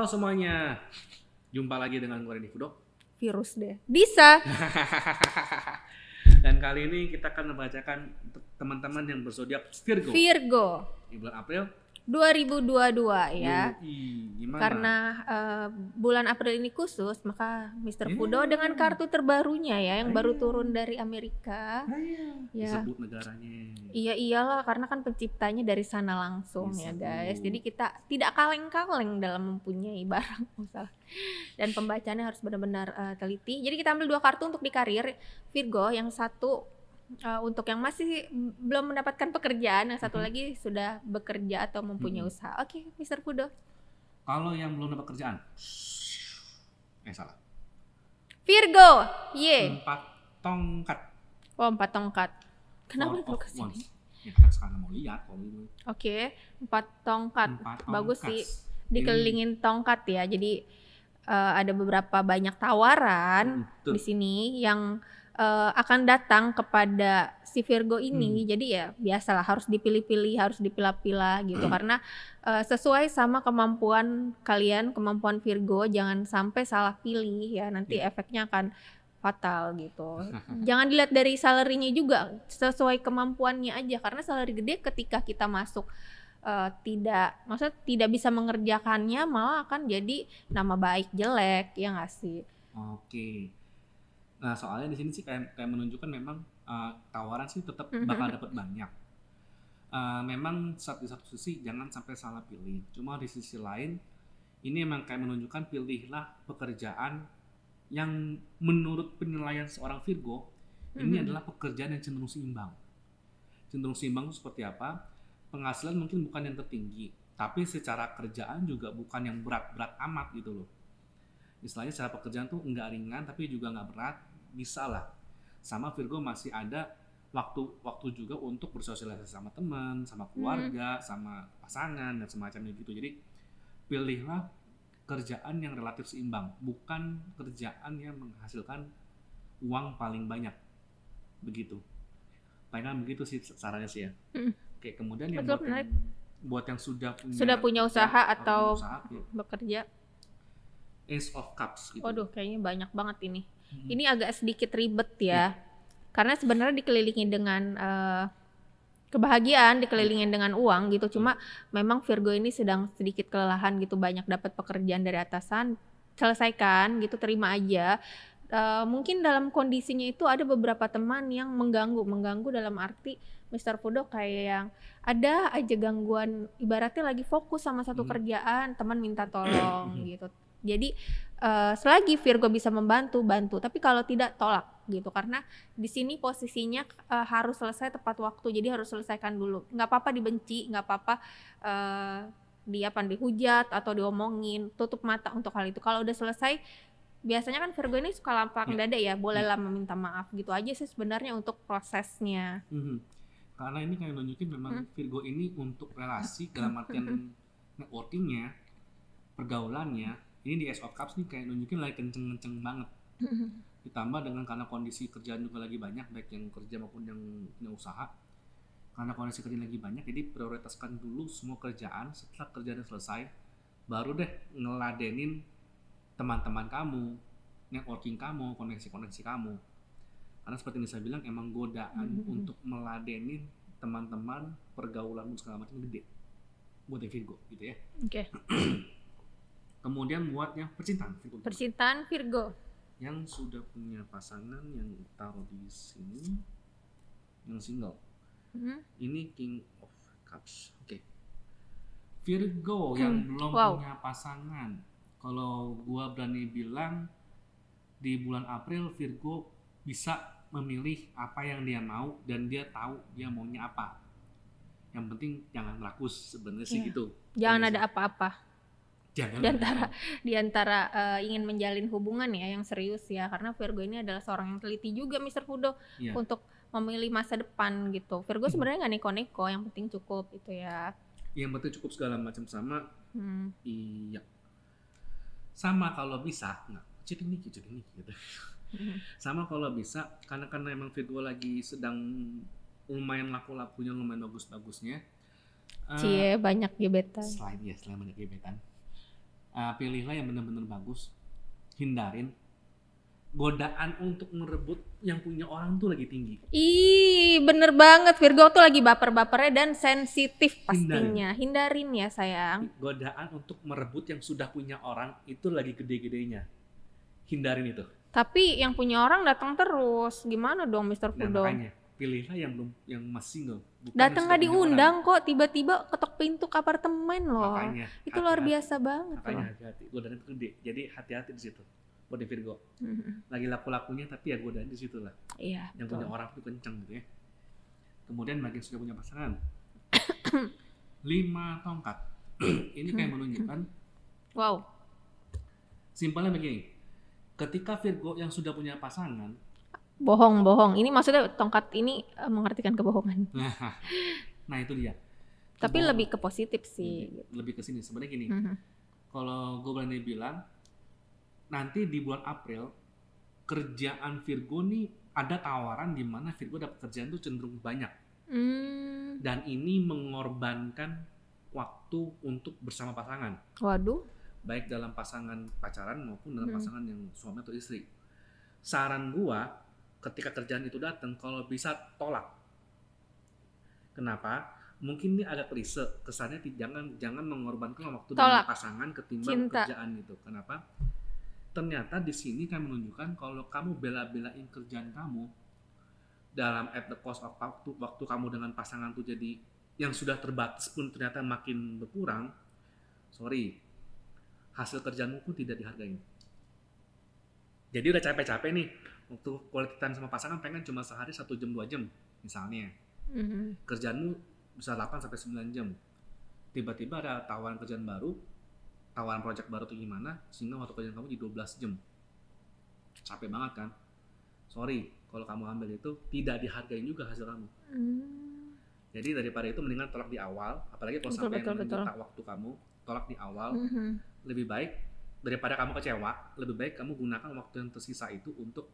Halo semuanya. Jumpa lagi dengan gue di Pudok. Virus deh. Bisa. Dan kali ini kita akan membacakan teman-teman yang bersodiak Virgo. Virgo. Di bulan April 2022 ya. Yui, gimana? Karena uh, bulan April ini khusus, maka Mr. Pudo yeah. dengan kartu terbarunya ya yang Ayah. baru iya. turun dari Amerika. Ayah. Iya. Ya. Disebut negaranya. Iya iyalah karena kan penciptanya dari sana langsung ya, Disebut. ya guys. Jadi kita tidak kaleng-kaleng dalam mempunyai barang misal. Dan pembacanya harus benar-benar uh, teliti. Jadi kita ambil dua kartu untuk di karir Virgo, yang satu uh, untuk yang masih belum mendapatkan pekerjaan, yang satu hmm. lagi sudah bekerja atau mempunyai hmm. usaha. Oke, okay, Mister Kudo. Kalau yang belum dapat kerjaan, eh salah. Virgo, ye. Empat tongkat. Oh, empat tongkat. Kenapa itu kesini? Ya, kan karena mau lihat gitu. Oke, okay. empat, tongkat. empat tongkat. Bagus sih. Iya. Dikelilingin tongkat ya. Jadi uh, ada beberapa banyak tawaran Betul. di sini yang uh, akan datang kepada si Virgo ini. Hmm. Jadi ya biasalah harus dipilih-pilih, harus dipilah-pilah gitu hmm. karena uh, sesuai sama kemampuan kalian, kemampuan Virgo, jangan sampai salah pilih ya nanti yeah. efeknya akan fatal gitu. Jangan dilihat dari salarinya juga, sesuai kemampuannya aja karena salary gede ketika kita masuk uh, tidak maksudnya tidak bisa mengerjakannya malah akan jadi nama baik jelek ya nggak sih? Oke. Nah, soalnya di sini sih kayak kayak menunjukkan memang uh, tawaran sih tetap mm-hmm. bakal dapat banyak. Uh, memang saat di satu sisi jangan sampai salah pilih. Cuma di sisi lain ini emang kayak menunjukkan pilihlah pekerjaan yang menurut penilaian seorang Virgo mm-hmm. ini adalah pekerjaan yang cenderung seimbang. Cenderung seimbang itu seperti apa? Penghasilan mungkin bukan yang tertinggi, tapi secara kerjaan juga bukan yang berat-berat amat gitu loh. Istilahnya secara pekerjaan tuh enggak ringan tapi juga enggak berat, bisa lah sama Virgo masih ada waktu waktu juga untuk bersosialisasi sama teman sama hmm. keluarga hmm. sama pasangan dan semacamnya gitu jadi pilihlah kerjaan yang relatif seimbang bukan kerjaan yang menghasilkan uang paling banyak begitu Palingan begitu sih sarannya sih ya hmm. oke kemudian yang buat yang, buat yang sudah punya sudah punya usaha ya, atau, usaha, bekerja Ace of Cups gitu. Waduh, kayaknya banyak banget ini hmm. ini agak sedikit ribet ya. Hmm. Karena sebenarnya dikelilingi dengan uh, kebahagiaan dikelilingi iya. dengan uang gitu cuma memang Virgo ini sedang sedikit kelelahan gitu banyak dapat pekerjaan dari atasan selesaikan gitu terima aja uh, mungkin dalam kondisinya itu ada beberapa teman yang mengganggu mengganggu dalam arti Mister Fudo kayak yang ada aja gangguan ibaratnya lagi fokus sama satu hmm. kerjaan teman minta tolong hmm. gitu jadi uh, selagi Virgo bisa membantu, bantu. Tapi kalau tidak tolak gitu karena di sini posisinya uh, harus selesai tepat waktu. Jadi harus selesaikan dulu. nggak apa-apa dibenci, nggak apa-apa uh, eh, dia pandai hujat atau diomongin, tutup mata untuk hal itu. Kalau udah selesai biasanya kan Virgo ini suka lapang ya. dada ya, bolehlah iya. meminta maaf gitu aja sih sebenarnya untuk prosesnya. Mm -hmm. Karena ini kayak nunjukin memang hmm? Virgo ini untuk relasi dalam artian networkingnya, pergaulannya ini di SO Cups nih kayak nunjukin lagi kenceng-kenceng banget ditambah dengan karena kondisi kerjaan juga lagi banyak baik yang kerja maupun yang punya usaha karena kondisi kerjaan lagi banyak jadi prioritaskan dulu semua kerjaan setelah kerjaan selesai baru deh ngeladenin teman-teman kamu networking kamu koneksi-koneksi kamu karena seperti yang saya bilang emang godaan mm -hmm. untuk meladenin teman-teman pergaulanmu segala macam gede buat Virgo gitu ya oke okay. Kemudian buat yang percintaan Virgo. Percintaan Virgo. Yang sudah punya pasangan yang taruh di sini yang single. Mm-hmm. Ini King of Cups. Oke. Okay. Virgo hmm. yang belum wow. punya pasangan. Kalau gua berani bilang di bulan April Virgo bisa memilih apa yang dia mau dan dia tahu dia maunya apa. Yang penting jangan rakus sebenarnya yeah. sih iya. gitu. Jangan iya ada apa-apa di antara di antara uh, ingin menjalin hubungan ya yang serius ya karena Virgo ini adalah seorang yang teliti juga Mr. Fudo yeah. untuk memilih masa depan gitu. Virgo iya. sebenarnya nggak neko-neko, yang penting cukup itu ya. Yang penting cukup segala macam sama. Hmm. Iya. Sama kalau bisa, nggak jadi niki, jadi niki gitu. Hmm. sama kalau bisa, karena karena emang Virgo lagi sedang lumayan laku-lakunya, lumayan bagus-bagusnya. Uh, Cie, eh, banyak gebetan. Selain ya, selain banyak gebetan uh, pilihlah yang benar-benar bagus hindarin godaan untuk merebut yang punya orang tuh lagi tinggi. Ih, bener banget Virgo tuh lagi baper-bapernya dan sensitif pastinya. Hindarin. Hindarin ya sayang. Godaan untuk merebut yang sudah punya orang itu lagi gede-gedenya. Hindarin itu. Tapi yang punya orang datang terus, gimana dong Mister Pudong? Nah, pilihlah yang belum yang masih single. Datang nggak diundang orang. kok, tiba-tiba ketok pintu ke apartemen loh. Makanya, itu hati, luar biasa banget. Makanya hati-hati, godaan itu gede. Jadi hati-hati di situ. Buat Virgo. Mm-hmm. Lagi laku-lakunya tapi ya godaan di situ lah. Iya. Yang betul. punya orang itu kenceng gitu ya. Kemudian makin sudah punya pasangan. lima tongkat. Ini kayak hmm. menunjukkan. Wow. Simpelnya begini. Ketika Virgo yang sudah punya pasangan bohong bohong ini maksudnya tongkat ini eh, mengartikan kebohongan nah itu dia Kebohongan. tapi lebih ke positif sih lebih, lebih ke sini sebenarnya gini mm -hmm. kalau gue berani bilang nanti di bulan April kerjaan Virgo nih ada tawaran di mana Virgo dapat kerjaan tuh cenderung banyak mm. dan ini mengorbankan waktu untuk bersama pasangan waduh baik dalam pasangan pacaran maupun dalam mm. pasangan yang suami atau istri saran gua ketika kerjaan itu datang kalau bisa tolak. Kenapa? Mungkin ini agak klise kesannya jangan jangan mengorbankan waktu tolak. dengan pasangan ketimbang Cinta. kerjaan itu. Kenapa? Ternyata di sini kan menunjukkan kalau kamu bela-belain kerjaan kamu dalam at the cost of waktu waktu kamu dengan pasangan tuh jadi yang sudah terbatas pun ternyata makin berkurang. Sorry, hasil kerjaanmu pun tidak dihargai. Jadi udah capek-capek nih, waktu quality time sama pasangan pengen cuma sehari satu jam dua jam misalnya mm-hmm. kerjaanmu bisa 8 sampai 9 jam tiba-tiba ada tawaran kerjaan baru tawaran project baru tuh gimana sehingga waktu kerjaan kamu jadi 12 jam capek banget kan sorry kalau kamu ambil itu tidak dihargain juga hasil kamu mm. jadi daripada itu mendingan tolak di awal apalagi kalau sampai betul, waktu kamu tolak di awal mm-hmm. lebih baik daripada kamu kecewa lebih baik kamu gunakan waktu yang tersisa itu untuk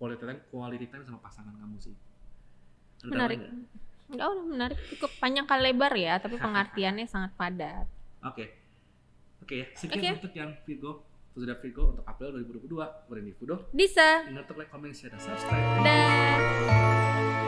quality time quality time sama pasangan kamu sih Ada menarik enggak udah menarik cukup panjang kali lebar ya tapi pengertiannya sangat padat oke okay. oke okay, ya sekian okay. untuk yang Virgo sudah Virgo untuk April 2022 berani Virgo Bisa Ingat untuk like, comment, share, dan subscribe Dadah